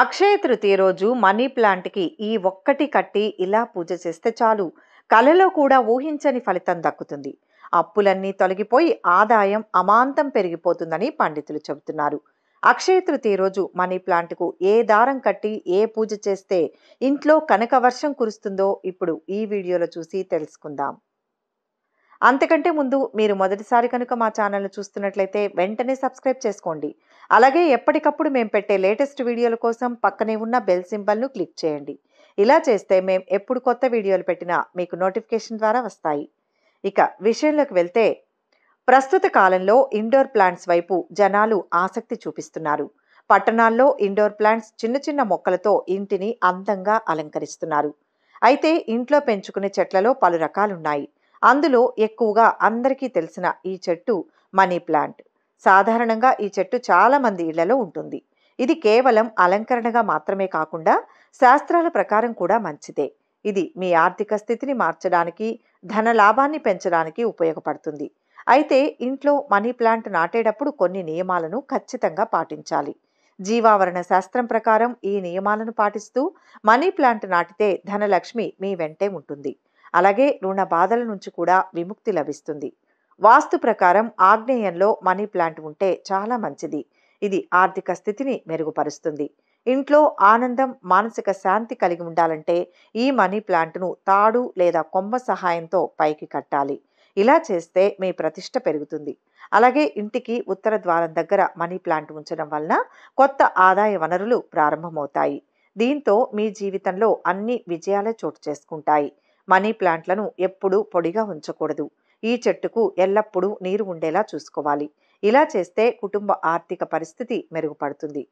అక్షయ తృతీయ రోజు మనీ ప్లాంట్కి ఈ ఒక్కటి కట్టి ఇలా పూజ చేస్తే చాలు కలలో కూడా ఊహించని ఫలితం దక్కుతుంది అప్పులన్నీ తొలగిపోయి ఆదాయం అమాంతం పెరిగిపోతుందని పండితులు చెబుతున్నారు అక్షయ తృతీయ రోజు మనీ ప్లాంట్కు ఏ దారం కట్టి ఏ పూజ చేస్తే ఇంట్లో కనక వర్షం కురుస్తుందో ఇప్పుడు ఈ వీడియోలో చూసి తెలుసుకుందాం అంతకంటే ముందు మీరు మొదటిసారి కనుక మా ఛానల్ను చూస్తున్నట్లయితే వెంటనే సబ్స్క్రైబ్ చేసుకోండి అలాగే ఎప్పటికప్పుడు మేము పెట్టే లేటెస్ట్ వీడియోల కోసం పక్కనే ఉన్న బెల్ సింబల్ను క్లిక్ చేయండి ఇలా చేస్తే మేము ఎప్పుడు కొత్త వీడియోలు పెట్టినా మీకు నోటిఫికేషన్ ద్వారా వస్తాయి ఇక విషయంలోకి వెళ్తే ప్రస్తుత కాలంలో ఇండోర్ ప్లాంట్స్ వైపు జనాలు ఆసక్తి చూపిస్తున్నారు పట్టణాల్లో ఇండోర్ ప్లాంట్స్ చిన్న చిన్న మొక్కలతో ఇంటిని అందంగా అలంకరిస్తున్నారు అయితే ఇంట్లో పెంచుకునే చెట్లలో పలు రకాలున్నాయి అందులో ఎక్కువగా అందరికీ తెలిసిన ఈ చెట్టు మనీ ప్లాంట్ సాధారణంగా ఈ చెట్టు చాలామంది ఇళ్లలో ఉంటుంది ఇది కేవలం అలంకరణగా మాత్రమే కాకుండా శాస్త్రాల ప్రకారం కూడా మంచిదే ఇది మీ ఆర్థిక స్థితిని మార్చడానికి ధన లాభాన్ని పెంచడానికి ఉపయోగపడుతుంది అయితే ఇంట్లో మనీ ప్లాంట్ నాటేటప్పుడు కొన్ని నియమాలను ఖచ్చితంగా పాటించాలి జీవావరణ శాస్త్రం ప్రకారం ఈ నియమాలను పాటిస్తూ మనీ ప్లాంట్ నాటితే ధనలక్ష్మి మీ వెంటే ఉంటుంది అలాగే రుణ బాధల నుంచి కూడా విముక్తి లభిస్తుంది వాస్తు ప్రకారం ఆగ్నేయంలో మనీ ప్లాంట్ ఉంటే చాలా మంచిది ఇది ఆర్థిక స్థితిని మెరుగుపరుస్తుంది ఇంట్లో ఆనందం మానసిక శాంతి కలిగి ఉండాలంటే ఈ మనీ ప్లాంట్ను తాడు లేదా కొమ్మ సహాయంతో పైకి కట్టాలి ఇలా చేస్తే మీ ప్రతిష్ట పెరుగుతుంది అలాగే ఇంటికి ఉత్తర ద్వారం దగ్గర మనీ ప్లాంట్ ఉంచడం వలన కొత్త ఆదాయ వనరులు ప్రారంభమవుతాయి దీంతో మీ జీవితంలో అన్ని విజయాలే చోటు చేసుకుంటాయి మనీ ప్లాంట్లను ఎప్పుడూ పొడిగా ఉంచకూడదు ఈ చెట్టుకు ఎల్లప్పుడూ నీరు ఉండేలా చూసుకోవాలి ఇలా చేస్తే కుటుంబ ఆర్థిక పరిస్థితి మెరుగుపడుతుంది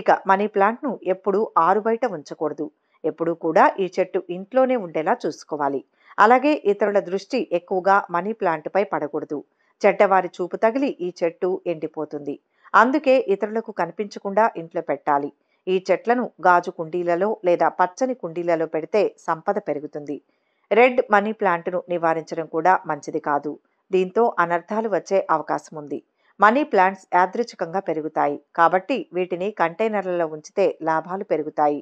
ఇక మనీ ప్లాంట్ను ఎప్పుడూ ఆరు బయట ఉంచకూడదు ఎప్పుడూ కూడా ఈ చెట్టు ఇంట్లోనే ఉండేలా చూసుకోవాలి అలాగే ఇతరుల దృష్టి ఎక్కువగా మనీ ప్లాంట్పై పడకూడదు చెడ్డవారి చూపు తగిలి ఈ చెట్టు ఎండిపోతుంది అందుకే ఇతరులకు కనిపించకుండా ఇంట్లో పెట్టాలి ఈ చెట్లను గాజు కుండీలలో లేదా పచ్చని కుండీలలో పెడితే సంపద పెరుగుతుంది రెడ్ మనీ ప్లాంట్ను నివారించడం కూడా మంచిది కాదు దీంతో అనర్థాలు వచ్చే అవకాశం ఉంది మనీ ప్లాంట్స్ యాదృచ్ఛికంగా పెరుగుతాయి కాబట్టి వీటిని కంటైనర్లలో ఉంచితే లాభాలు పెరుగుతాయి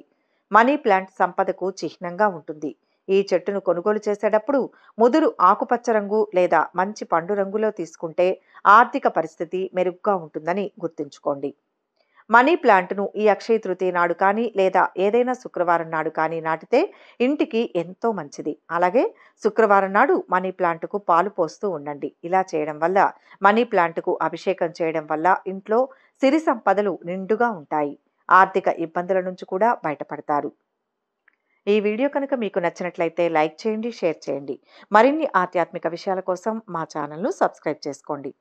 మనీ ప్లాంట్ సంపదకు చిహ్నంగా ఉంటుంది ఈ చెట్టును కొనుగోలు చేసేటప్పుడు ముదురు ఆకుపచ్చ రంగు లేదా మంచి పండు రంగులో తీసుకుంటే ఆర్థిక పరిస్థితి మెరుగ్గా ఉంటుందని గుర్తుంచుకోండి మనీ ప్లాంట్ను ఈ అక్షయ తృతీయ నాడు కానీ లేదా ఏదైనా శుక్రవారం నాడు కానీ నాటితే ఇంటికి ఎంతో మంచిది అలాగే శుక్రవారం నాడు మనీ ప్లాంట్కు పాలు పోస్తూ ఉండండి ఇలా చేయడం వల్ల మనీ ప్లాంట్కు అభిషేకం చేయడం వల్ల ఇంట్లో సిరి సంపదలు నిండుగా ఉంటాయి ఆర్థిక ఇబ్బందుల నుంచి కూడా బయటపడతారు ఈ వీడియో కనుక మీకు నచ్చినట్లయితే లైక్ చేయండి షేర్ చేయండి మరిన్ని ఆధ్యాత్మిక విషయాల కోసం మా ఛానల్ను సబ్స్క్రైబ్ చేసుకోండి